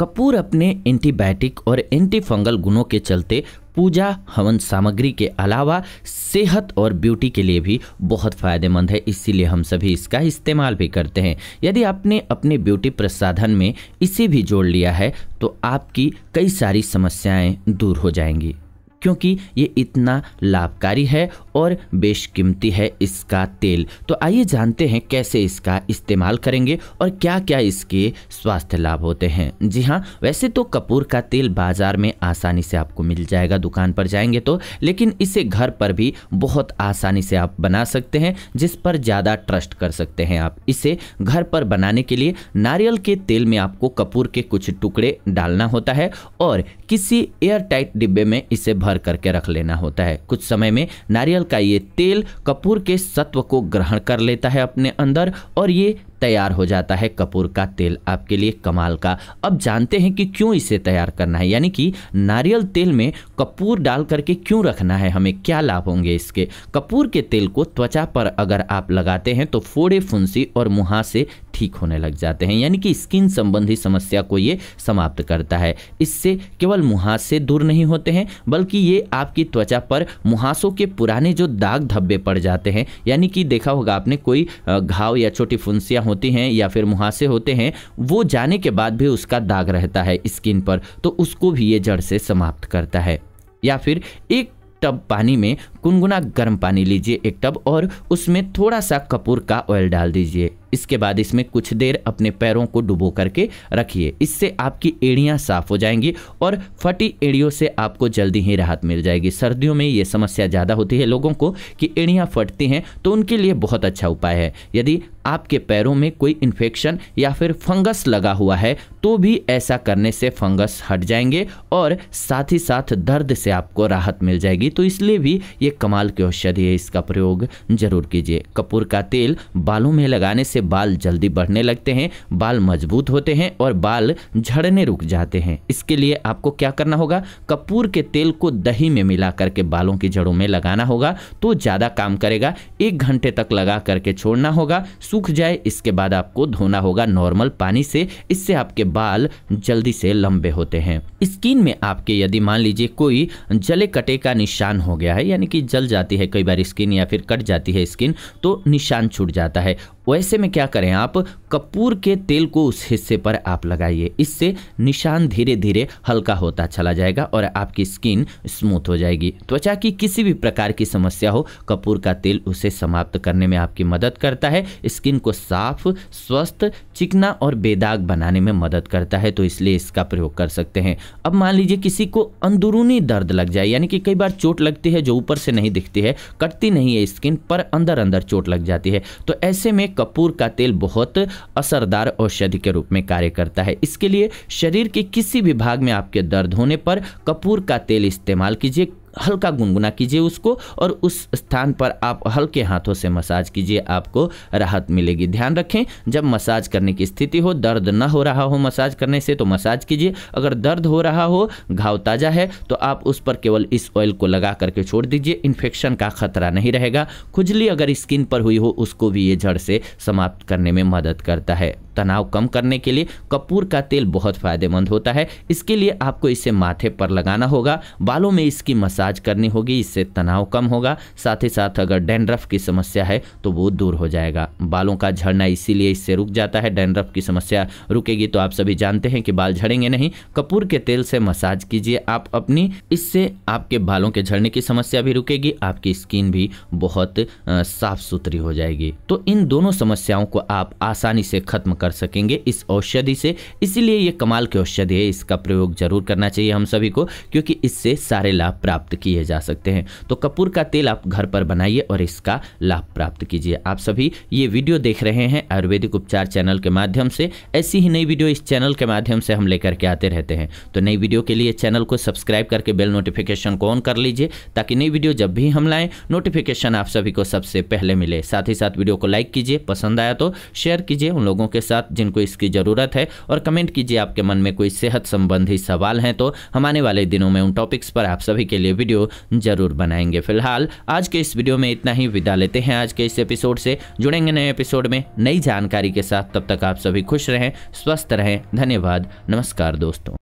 कपूर अपने एंटीबायोटिक और एंटीफंगल गुणों के चलते पूजा हवन सामग्री के अलावा सेहत और ब्यूटी के लिए भी बहुत फ़ायदेमंद है इसीलिए हम सभी इसका इस्तेमाल भी करते हैं यदि आपने अपने ब्यूटी प्रसाधन में इसे भी जोड़ लिया है तो आपकी कई सारी समस्याएं दूर हो जाएंगी क्योंकि ये इतना लाभकारी है और बेशकीमती है इसका तेल तो आइए जानते हैं कैसे इसका इस्तेमाल करेंगे और क्या क्या इसके स्वास्थ्य लाभ होते हैं जी हाँ वैसे तो कपूर का तेल बाज़ार में आसानी से आपको मिल जाएगा दुकान पर जाएंगे तो लेकिन इसे घर पर भी बहुत आसानी से आप बना सकते हैं जिस पर ज़्यादा ट्रस्ट कर सकते हैं आप इसे घर पर बनाने के लिए नारियल के तेल में आपको कपूर के कुछ टुकड़े डालना होता है और किसी एयर टाइट डिब्बे में इसे भर भर करके रख लेना होता है कुछ समय में नारियल का ये तेल कपूर के सत्व को ग्रहण कर लेता है अपने अंदर और ये तैयार हो जाता है कपूर का तेल आपके लिए कमाल का अब जानते हैं कि क्यों इसे तैयार करना है यानी कि नारियल तेल में कपूर डाल करके क्यों रखना है हमें क्या लाभ होंगे इसके कपूर के तेल को त्वचा पर अगर आप लगाते हैं तो फोड़े फुंसी और मुहासे ठीक होने लग जाते हैं यानी कि स्किन संबंधी समस्या को ये समाप्त करता है इससे केवल मुहासे दूर नहीं होते हैं बल्कि ये आपकी त्वचा पर मुहासों के पुराने जो दाग धब्बे पड़ जाते हैं यानी कि देखा होगा आपने कोई घाव या छोटी फुंसियाँ होती हैं या फिर मुहासे होते हैं वो जाने के बाद भी उसका दाग रहता है स्किन पर तो उसको भी ये जड़ से समाप्त करता है या फिर एक टब पानी में गुनगुना गर्म पानी लीजिए एक टब और उसमें थोड़ा सा कपूर का ऑयल डाल दीजिए इसके बाद इसमें कुछ देर अपने पैरों को डुबो करके रखिए इससे आपकी एड़ियाँ साफ हो जाएंगी और फटी एड़ियों से आपको जल्दी ही राहत मिल जाएगी सर्दियों में ये समस्या ज़्यादा होती है लोगों को कि एड़ियाँ फटती हैं तो उनके लिए बहुत अच्छा उपाय है यदि आपके पैरों में कोई इन्फेक्शन या फिर फंगस लगा हुआ है तो भी ऐसा करने से फंगस हट जाएंगे और साथ ही साथ दर्द से आपको राहत मिल जाएगी तो इसलिए भी ये ये कमाल की औषधि है इसका प्रयोग जरूर कीजिए कपूर का तेल बालों में लगाने से बाल जल्दी बढ़ने लगते हैं बाल मजबूत होते हैं और बाल झड़ने रुक जाते हैं इसके लिए आपको क्या करना होगा कपूर के तेल को दही में मिला करके बालों की जड़ों में लगाना होगा तो ज़्यादा काम करेगा एक घंटे तक लगा करके छोड़ना होगा सूख जाए इसके बाद आपको धोना होगा नॉर्मल पानी से इससे आपके बाल जल्दी से लंबे होते हैं स्किन में आपके यदि मान लीजिए कोई जले कटे का निशान हो गया है यानी कि जल जाती है कई बार स्किन या फिर कट जाती है स्किन तो निशान छूट जाता है वैसे में क्या करें आप कपूर के तेल को उस हिस्से पर आप लगाइए इससे निशान धीरे धीरे हल्का होता चला जाएगा और आपकी स्किन स्मूथ हो जाएगी त्वचा की किसी भी प्रकार की समस्या हो कपूर का तेल उसे समाप्त करने में आपकी मदद करता है स्किन को साफ स्वस्थ चिकना और बेदाग बनाने में मदद करता है तो इसलिए इसका प्रयोग कर सकते हैं अब मान लीजिए किसी को अंदरूनी दर्द लग जाए यानी कि कई बार चोट लगती है जो ऊपर से नहीं दिखती है कटती नहीं है स्किन पर अंदर अंदर चोट लग जाती है तो ऐसे में कपूर का तेल बहुत असरदार औषधि के रूप में कार्य करता है इसके लिए शरीर के किसी भी भाग में आपके दर्द होने पर कपूर का तेल इस्तेमाल कीजिए हल्का गुनगुना कीजिए उसको और उस स्थान पर आप हल्के हाथों से मसाज कीजिए आपको राहत मिलेगी ध्यान रखें जब मसाज करने की स्थिति हो दर्द न हो रहा हो मसाज करने से तो मसाज कीजिए अगर दर्द हो रहा हो घाव ताज़ा है तो आप उस पर केवल इस ऑयल को लगा करके छोड़ दीजिए इन्फेक्शन का खतरा नहीं रहेगा खुजली अगर स्किन पर हुई हो उसको भी ये जड़ से समाप्त करने में मदद करता है तनाव कम करने के लिए कपूर का तेल बहुत फ़ायदेमंद होता है इसके लिए आपको इसे माथे पर लगाना होगा बालों में इसकी मसाज करनी होगी इससे तनाव कम होगा साथ ही साथ अगर डैंड्रफ की समस्या है तो वो दूर हो जाएगा बालों का झड़ना इसीलिए इससे रुक जाता है डैंड्रफ की समस्या रुकेगी तो आप सभी जानते हैं कि बाल झड़ेंगे नहीं कपूर के तेल से मसाज कीजिए आप अपनी इससे आपके बालों के झड़ने की समस्या भी रुकेगी आपकी स्किन भी बहुत साफ सुथरी हो जाएगी तो इन दोनों समस्याओं को आप आसानी से खत्म कर सकेंगे इस औषधि से इसीलिए ये कमाल की औषधि है इसका प्रयोग जरूर करना चाहिए हम सभी को क्योंकि इससे सारे लाभ प्राप्त किए जा सकते हैं तो कपूर का तेल आप घर पर बनाइए और इसका लाभ प्राप्त कीजिए आप सभी ये वीडियो देख रहे हैं आयुर्वेदिक उपचार चैनल के माध्यम से ऐसी ही नई वीडियो इस चैनल के माध्यम से हम लेकर के आते रहते हैं तो नई वीडियो के लिए चैनल को सब्सक्राइब करके बेल नोटिफिकेशन को ऑन कर लीजिए ताकि नई वीडियो जब भी हम लाएँ नोटिफिकेशन आप सभी को सबसे पहले मिले साथ ही साथ वीडियो को लाइक कीजिए पसंद आया तो शेयर कीजिए उन लोगों के साथ जिनको इसकी ज़रूरत है और कमेंट कीजिए आपके मन में कोई सेहत संबंधी सवाल हैं तो हम आने वाले दिनों में उन टॉपिक्स पर आप सभी के लिए वीडियो ज़रूर बनाएंगे फिलहाल आज के इस वीडियो में इतना ही विदा लेते हैं आज के इस एपिसोड से जुड़ेंगे नए एपिसोड में नई जानकारी के साथ तब तक आप सभी खुश रहें स्वस्थ रहें धन्यवाद नमस्कार दोस्तों